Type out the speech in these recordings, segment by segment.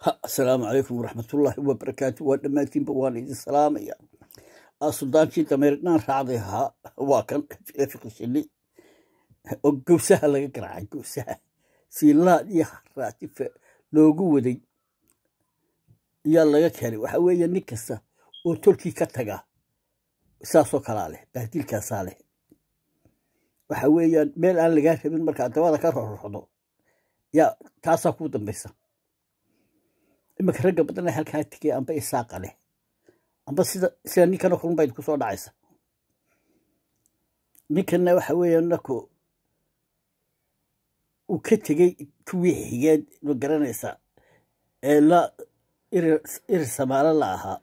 asalaamu calaykum waraxmatullaahi wabarakaatu waa dhammaantiinba waana idin salaamaya sudaankii dameerdhaan raacday ahaa waa kan fiqishini oo gowsaha laga garaacay gowsaha siilaad iyo haraatife loogu waday yaa laga keenay waxa weeye nin kasta oo tolkii ka taga saasoo kalaa leh baadilkaasaa leh waxa weeyaan meel aan lagaa rabin markaa dabada ka rorroxdo yaa taasaa kuu dambaysa imanka ragga badanna halkaa tegay amba isaaqa leh amba sida sida ninkanoo kalunbaa idinku soo dhacaysa ninkanna waxa weeye naku uu ka tegey kuwii xigeed ma garanaysaa ee la irir samaalo la ahaa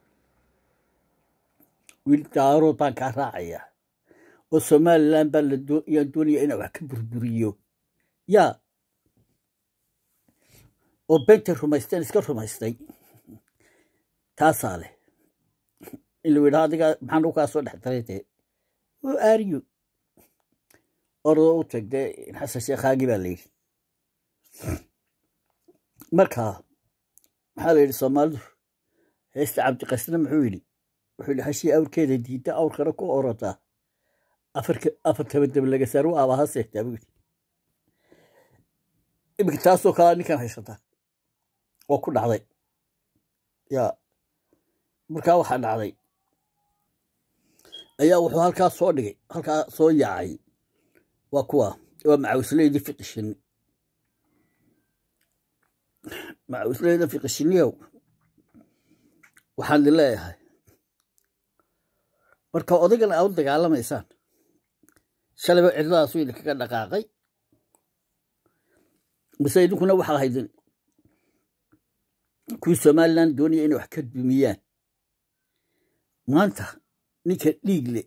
wiil daarood baan kaa raacaya oo somalilan baa la yaan doonaya inaa wax ka burburiyo yaa oo beentay rumaysteen iska rumaystay taasaa leh in la yidhaha adiga maxaanuu kaa soo dhex daray dee u aariyu orodoo u tag dee xasan sheekhaagi baa layidhi marka maxaa la yidhi soomaalidu heesta cabdiqasna muxuu yidhi wuxuu yidhi hashii awrkeeda diidda awrkana ku orotaa afar kabadab laga u aabahasehtaa buu iminka taasoo kalaa ninkan haysataa oo ku dhacday ya markaa waxaa dhacday ayaa wuxuu halkaa soo dhigay halkaa soo yaacay waa kuwa waa macawislaydii fiqi shini macawislayda waxaan idin leeyahay marka odagana aa u dagaalamaysaan shalayba cidladaasu idinkaga dhaqaaqay mise idinkuna waxa haydin kuwii somalilan doonaya inay wax ka dumiyaan maanta ninka dhiigle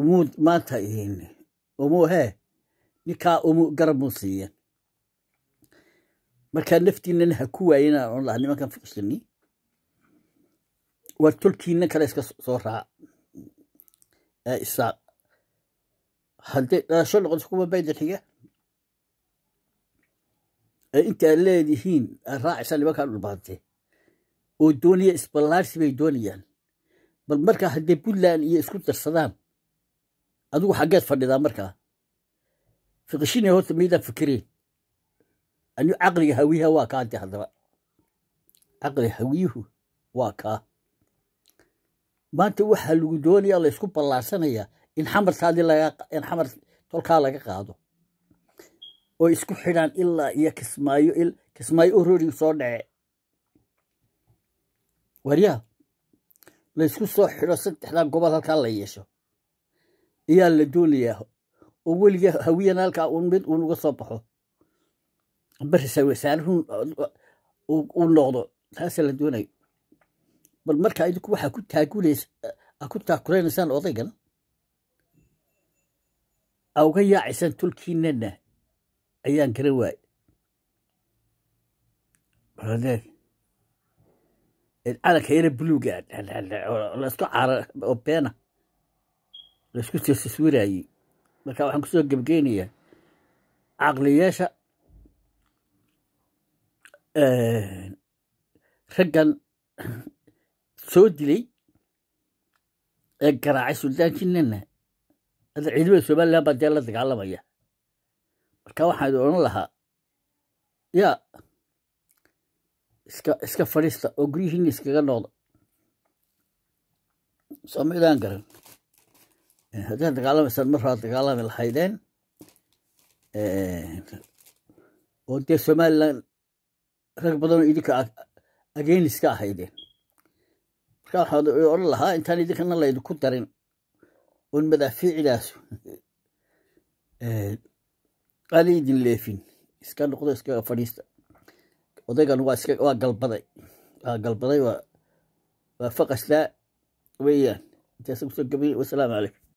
umuu maanta umuu hee ninkaa umuu garab muu siiyan markaa naftiinana ha ku waaya inaan ohan lahaa nimankan fiqsini waa tolkiinan kale iska soo raaca ee eh, isaaq hadday dhalasho eh, noqoto kuma baydan xiga intaad leedihiin aad raacaysaa nimankaa dhulbaante oo doonaya isballaarsi bay doonayaan bal markaa hadday buntland iyo isku darsadaan adugu xaggeed fadhidaa markaa fikishinay horta miydaan fikireen anigu caqliga hawiyaha waa kaa ante haddaba caqliga hawiyuhu waa kaa maanta waxaa lagu doonaya laysku ballaarsanayaa in xamartaadii laga in xamar tolkaa laga qaado oo isku xidhaan ilaa iyo kismaayo kismaayo urori soo dhace waryaa laysku soo xidho saddexdaa gobol halkaa la yeesho ayaa la doonayaa oo weliga hawiyan halkaa un mid uun uga soo baxo amba ra-iisal uu noqdo taasa la doonayo bal markaa idinku waxaa ku taagulaysa aa ku taakuraynaysan odaygana auga uga yaacaysaan tulkiinana ayaan kala waay calanka yare buluuga ah, lasku cara oo beena laisku sirsaswiraayey marka waxaan kusoo gebgeynayaa caqliyeesha eh, raggan soo dilay ee garaacay suldaankii nana ada ciidamada somalilan baa dee la dagaalamaya ka waxaan odhan lahaa yaa iska iska fadhiista oo guryihiin iskaga noqda soo maydaan garan eh, haddaad dagaalamaysaan marraad dagaalami lahaydeen eh, oo dee somalilan rag badanoo idinka ageeniska ahaydeen marka waxaad odhan lahaa intaan idinkana laydinku darin oon madaafiicidaas eh, aan leefin iska noqdo iska fadhiista odaygan waa iska waa galbaday waa galbaday waa waa faqastaa weeyaan intaas kusoo gabay wasalaamu calaykum